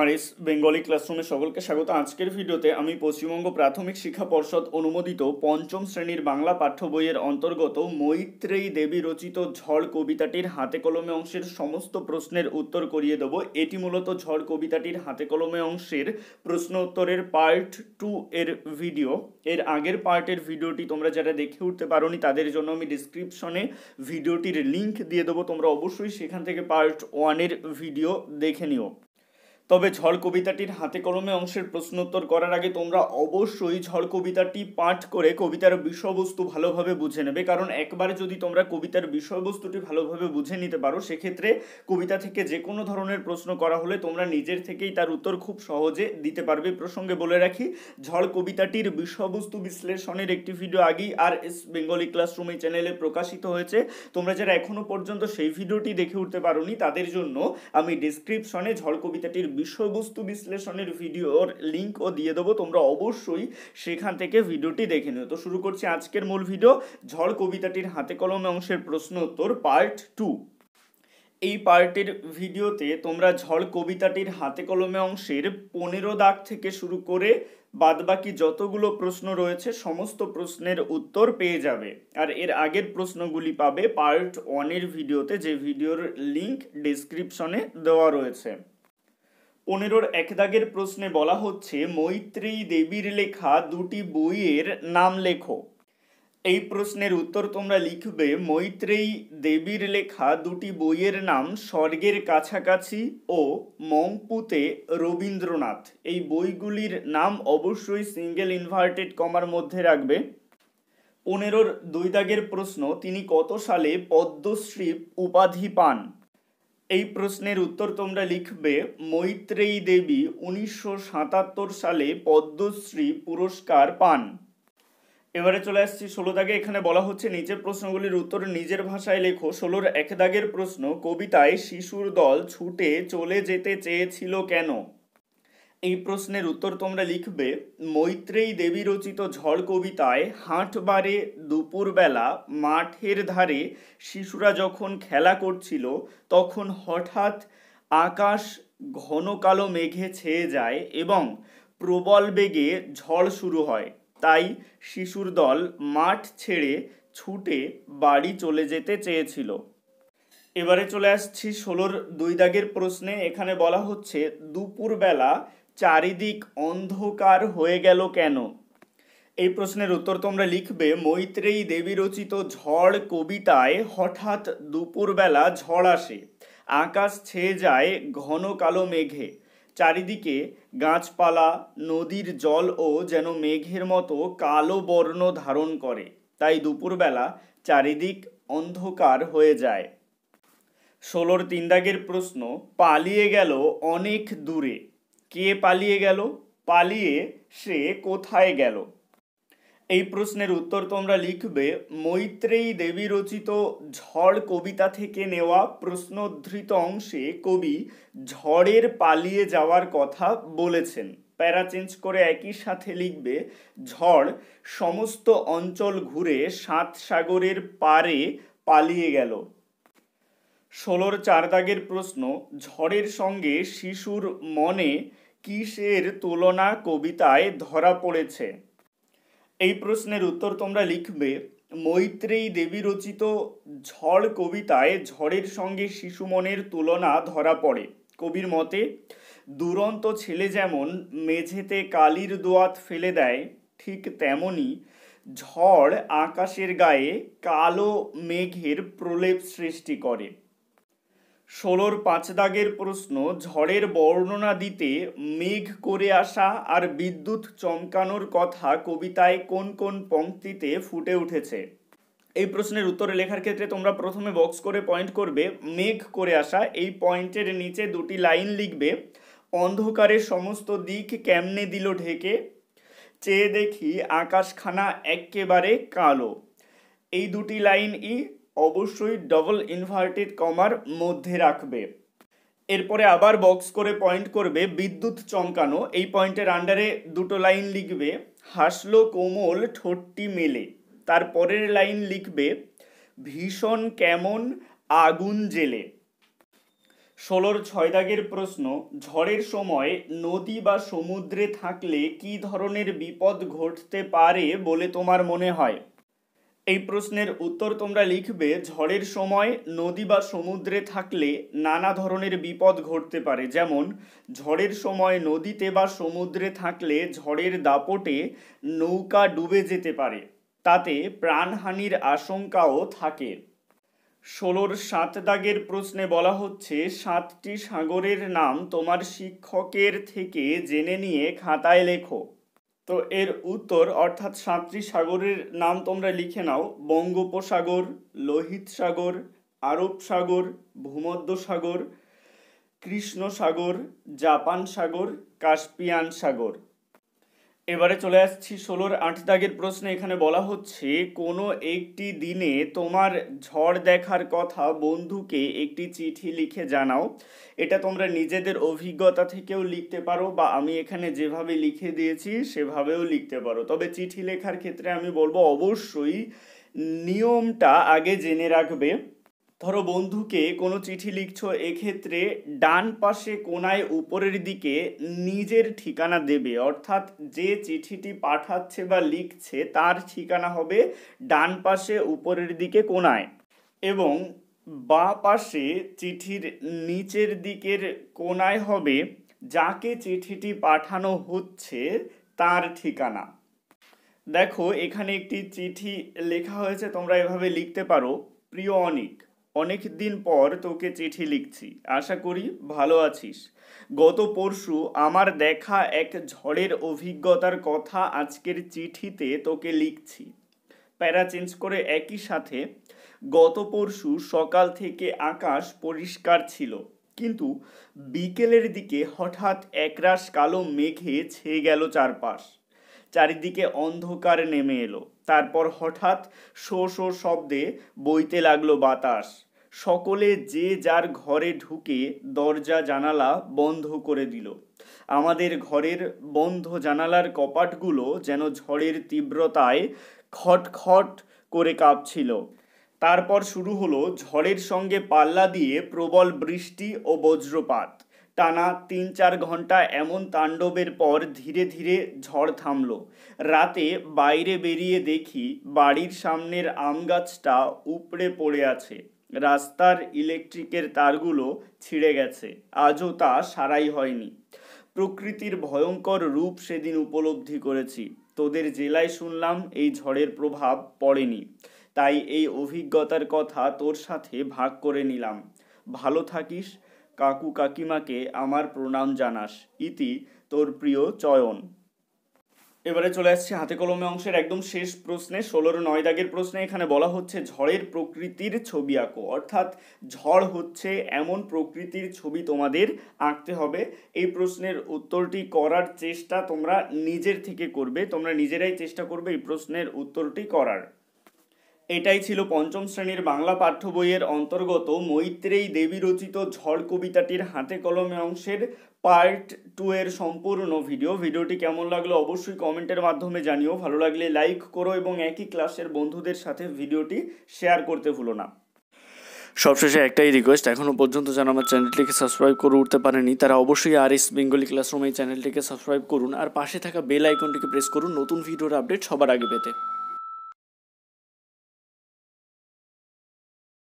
আর S Bengali ক্লাসরুমে সকলকে স্বাগত আজকের ভিডিওতে আমি পশ্চিমবঙ্গ প্রাথমিক শিক্ষা পর্ষদ অনুমোদিত পঞ্চম শ্রেণীর বাংলা পাঠ্য বইয়ের অন্তর্গত মৈত্রেয়ী দেবী রচিত ঝড় কবিতাটির হাতে কলমে অংশের সমস্ত প্রশ্নের উত্তর করিয়ে দেব এটি মূলত ঝড় কবিতাটির হাতে কলমে অংশের প্রশ্ন উত্তরের পার্ট টু এর ভিডিও এর আগের পার্টের ভিডিওটি তোমরা যারা দেখে উঠতে পারোনি তাদের জন্য আমি ডিসক্রিপশনে ভিডিওটির লিঙ্ক দিয়ে দেবো তোমরা অবশ্যই সেখান থেকে পার্ট ওয়ানের ভিডিও দেখে নিও তবে ঝড় কবিতাটির হাতে কলমে অংশের প্রশ্নোত্তর করার আগে তোমরা অবশ্যই ঝড় কবিতাটি পাঠ করে কবিতার বিষয়বস্তু ভালোভাবে বুঝে নেবে কারণ একবার যদি তোমরা কবিতার বিষয়বস্তুটি ভালোভাবে বুঝে নিতে পারো সেক্ষেত্রে কবিতা থেকে যে কোনো ধরনের প্রশ্ন করা হলে তোমরা নিজের থেকেই তার উত্তর খুব সহজে দিতে পারবে প্রসঙ্গে বলে রাখি ঝড় কবিতাটির বিষয়বস্তু বিশ্লেষণের একটি ভিডিও আগেই আর এস বেঙ্গলি ক্লাসরুম এই চ্যানেলে প্রকাশিত হয়েছে তোমরা যারা এখনও পর্যন্ত সেই ভিডিওটি দেখে উঠতে পারোনি তাদের জন্য আমি ডিসক্রিপশনে ঝড় কবিতাটির বিষয়বস্তু বিশ্লেষণের ভিডিওর লিঙ্কও দিয়ে দেবো তোমরা অবশ্যই সেখান থেকে ভিডিওটি দেখে নিও তো শুরু করছি আজকের মূল ভিডিও ঝড় কবিতাটির হাতে কলমে অংশের প্রশ্ন উত্তর পার্ট টু এই পার্টের ভিডিওতে তোমরা ঝড় কবিতাটির হাতে কলমে অংশের পনেরো দাগ থেকে শুরু করে বাদবাকি যতগুলো প্রশ্ন রয়েছে সমস্ত প্রশ্নের উত্তর পেয়ে যাবে আর এর আগের প্রশ্নগুলি পাবে পার্ট ওয়ানের ভিডিওতে যে ভিডিওর লিঙ্ক ডিসক্রিপশনে দেওয়া রয়েছে পনেরোর এক দাগের প্রশ্নে বলা হচ্ছে মৈত্রী দেবীর লেখা দুটি বইয়ের নাম লেখো এই প্রশ্নের উত্তর তোমরা লিখবে মৈত্রেয়ী দেবীর লেখা দুটি বইয়ের নাম স্বর্গের কাছাকাছি ও মংপুতে রবীন্দ্রনাথ এই বইগুলির নাম অবশ্যই সিঙ্গেল ইনভার্টেড কমার মধ্যে রাখবে পনেরোর দুই দাগের প্রশ্ন তিনি কত সালে পদ্মশ্রী উপাধি পান এই প্রশ্নের উত্তর তোমরা লিখবে মৈত্রেয়ী দেবী উনিশশো সাতাত্তর সালে পদ্মশ্রী পুরস্কার পান এবারে চলে আসছি ষোলো দাগে এখানে বলা হচ্ছে নিচের প্রশ্নগুলির উত্তর নিজের ভাষায় লেখো ষোলোর এক দাগের প্রশ্ন কবিতায় শিশুর দল ছুটে চলে যেতে চেয়েছিল কেন এই প্রশ্নের উত্তর তোমরা লিখবে মৈত্রেয়ী দেবী রচিত ঝড় কবিতায় হাঁটবারে দুপুরবেলা মাঠের ধারে শিশুরা যখন খেলা করছিল তখন হঠাৎ আকাশ ঘন কালো মেঘে ছেয়ে যায় এবং প্রবল বেগে ঝড় শুরু হয় তাই শিশুর দল মাঠ ছেড়ে ছুটে বাড়ি চলে যেতে চেয়েছিল এবারে চলে আসছি ষোলোর দুই দাগের প্রশ্নে এখানে বলা হচ্ছে দুপুরবেলা চারিদিক অন্ধকার হয়ে গেল কেন এই প্রশ্নের উত্তর তোমরা লিখবে মৈত্রেয়ী দেবী রচিত ঝড় কবিতায় হঠাৎ দুপুরবেলা ঝড় আসে আকাশ ছেয়ে যায় ঘন কালো মেঘে চারিদিকে গাছপালা নদীর জলও যেন মেঘের মতো কালো বর্ণ ধারণ করে তাই দুপুরবেলা চারিদিক অন্ধকার হয়ে যায় ষোলোর তিন দাগের প্রশ্ন পালিয়ে গেল অনেক দূরে কে পালিয়ে গেল পালিয়ে সে কোথায় গেল এই প্রশ্নের উত্তর তোমরা লিখবে মৈত্রেয়ী দেবী রচিত ঝড় কবিতা থেকে নেওয়া প্রশ্নোদ্ধৃত অংশে কবি ঝড়ের পালিয়ে যাওয়ার কথা বলেছেন প্যারা চেঞ্জ করে একই সাথে লিখবে ঝড় সমস্ত অঞ্চল ঘুরে সাত সাগরের পারে পালিয়ে গেল ষোলোর চার দাগের প্রশ্ন ঝড়ের সঙ্গে শিশুর মনে কিসের তুলনা কবিতায় ধরা পড়েছে এই প্রশ্নের উত্তর তোমরা লিখবে মৈত্রেয়ী দেবী রচিত ঝড় কবিতায় ঝড়ের সঙ্গে শিশু মনের তুলনা ধরা পড়ে কবির মতে দুরন্ত ছেলে যেমন মেঝেতে কালির দোয়াত ফেলে দেয় ঠিক তেমনি ঝড় আকাশের গায়ে কালো মেঘের প্রলেপ সৃষ্টি করে ষোলোর পাঁচ দাগের প্রশ্ন ঝড়ের বর্ণনা দিতে মেঘ করে আসা আর বিদ্যুৎ চমকানোর কথা কবিতায় কোন কোন পংক্তিতে ফুটে উঠেছে এই প্রশ্নের উত্তরে লেখার ক্ষেত্রে তোমরা প্রথমে বক্স করে পয়েন্ট করবে মেঘ করে আসা এই পয়েন্টের নিচে দুটি লাইন লিখবে অন্ধকারের সমস্ত দিক কেমনে দিল ঢেকে চেয়ে দেখি আকাশখানা একেবারে কালো এই দুটি লাইন ই অবশ্যই ডবল ইনভার্টেড কমার মধ্যে রাখবে এরপরে আবার বক্স করে পয়েন্ট করবে বিদ্যুৎ চমকানো এই পয়েন্টের আন্ডারে দুটো লাইন লিখবে হাসলো কোমল ঠোঁটটি মেলে তার পরের লাইন লিখবে ভীষণ কেমন আগুন জেলে ষোলোর ছয় দাগের প্রশ্ন ঝড়ের সময় নদী বা সমুদ্রে থাকলে কি ধরনের বিপদ ঘটতে পারে বলে তোমার মনে হয় এই প্রশ্নের উত্তর তোমরা লিখবে ঝড়ের সময় নদী বা সমুদ্রে থাকলে নানা ধরনের বিপদ ঘটতে পারে যেমন ঝড়ের সময় নদীতে বা সমুদ্রে থাকলে ঝড়ের দাপটে নৌকা ডুবে যেতে পারে তাতে প্রাণহানির আশঙ্কাও থাকে ষোলোর সাত দাগের প্রশ্নে বলা হচ্ছে সাতটি সাগরের নাম তোমার শিক্ষকের থেকে জেনে নিয়ে খাতায় লেখো তো এর উত্তর অর্থাৎ সাতটি সাগরের নাম তোমরা লিখে নাও বঙ্গোপসাগর লোহিত সাগর আরব সাগর ভূমধ্য সাগর কৃষ্ণ সাগর জাপান সাগর কাস্পিয়ান সাগর এবারে চলে আসছি ষোলোর আট দাগের প্রশ্নে এখানে বলা হচ্ছে কোনো একটি দিনে তোমার ঝড় দেখার কথা বন্ধুকে একটি চিঠি লিখে জানাও এটা তোমরা নিজেদের অভিজ্ঞতা থেকেও লিখতে পারো বা আমি এখানে যেভাবে লিখে দিয়েছি সেভাবেও লিখতে পারো তবে চিঠি লেখার ক্ষেত্রে আমি বলবো অবশ্যই নিয়মটা আগে জেনে রাখবে ধরো বন্ধুকে কোনো চিঠি লিখছো এক্ষেত্রে ডান পাশে কোনায় উপরের দিকে নিজের ঠিকানা দেবে অর্থাৎ যে চিঠিটি পাঠাচ্ছে বা লিখছে তার ঠিকানা হবে ডান পাশে উপরের দিকে কোনায় এবং বা পাশে চিঠির নিচের দিকের কোনায় হবে যাকে চিঠিটি পাঠানো হচ্ছে তার ঠিকানা দেখো এখানে একটি চিঠি লেখা হয়েছে তোমরা এভাবে লিখতে পারো প্রিয় অনিক অনেক দিন পর তোকে চিঠি লিখছি আশা করি ভালো আছিস গত পরশু আমার দেখা এক ঝড়ের অভিজ্ঞতার কথা আজকের চিঠিতে তোকে লিখছি প্যারা চেঞ্জ করে একই সাথে গত পরশু সকাল থেকে আকাশ পরিষ্কার ছিল কিন্তু বিকেলের দিকে হঠাৎ একরাশ কালো মেঘে ছেয়ে গেল চারপাশ চারিদিকে অন্ধকার নেমে এলো তারপর হঠাৎ শো শো শব্দে বইতে লাগলো বাতাস সকলে যে যার ঘরে ঢুকে দরজা জানালা বন্ধ করে দিল আমাদের ঘরের বন্ধ জানালার কপাটগুলো যেন ঝড়ের তীব্রতায় খটখট করে কাঁপছিল তারপর শুরু হলো ঝড়ের সঙ্গে পাল্লা দিয়ে প্রবল বৃষ্টি ও বজ্রপাত টানা তিন চার ঘন্টা এমন তাণ্ডবের পর ধীরে ধীরে ঝড় থামল রাতে বাইরে বেরিয়ে দেখি বাড়ির সামনের আম গাছটা উপড়ে পড়ে আছে রাস্তার ইলেকট্রিকের তারগুলো ছিঁড়ে গেছে আজও তা সারাই হয়নি প্রকৃতির ভয়ঙ্কর রূপ সেদিন উপলব্ধি করেছি তোদের জেলায় শুনলাম এই ঝড়ের প্রভাব পড়েনি তাই এই অভিজ্ঞতার কথা তোর সাথে ভাগ করে নিলাম ভালো থাকিস কাকু কাকিমাকে আমার প্রণাম জানাস ইতি তোর প্রিয় চয়ন এবারে চলে আসছে হাতে কলমে অংশের একদম শেষ প্রশ্নে ষোলোর নয় দাগের প্রশ্নে এখানে বলা হচ্ছে ঝড়ের প্রকৃতির ছবি আঁকো অর্থাৎ ঝড় হচ্ছে এমন প্রকৃতির ছবি তোমাদের আঁকতে হবে এই প্রশ্নের উত্তরটি করার চেষ্টা তোমরা নিজের থেকে করবে তোমরা নিজেরাই চেষ্টা করবে এই প্রশ্নের উত্তরটি করার এটাই ছিল পঞ্চম শ্রেণীর বাংলা পাঠ্য বইয়ের অন্তর্গত মৈত্রেয়ী দেবী রচিত ঝড় কবিতাটির হাতে কলমে অংশের পার্ট টু এর সম্পূর্ণ ভিডিও ভিডিওটি কেমন লাগলো অবশ্যই কমেন্টের মাধ্যমে জানিও ভালো লাগলে লাইক করো এবং একই ক্লাসের বন্ধুদের সাথে ভিডিওটি শেয়ার করতে ভুলো না সবশেষে একটাই রিকোয়েস্ট এখনও পর্যন্ত যারা আমার চ্যানেলটিকে সাবস্ক্রাইব করে উঠতে পারেনি তারা অবশ্যই আর এস বেঙ্গলি ক্লাসরুম এই চ্যানেলটিকে সাবস্ক্রাইব করুন আর পাশে থাকা বেল আইকনটিকে প্রেস করুন নতুন ভিডিওর আপডেট সবার আগে পেতে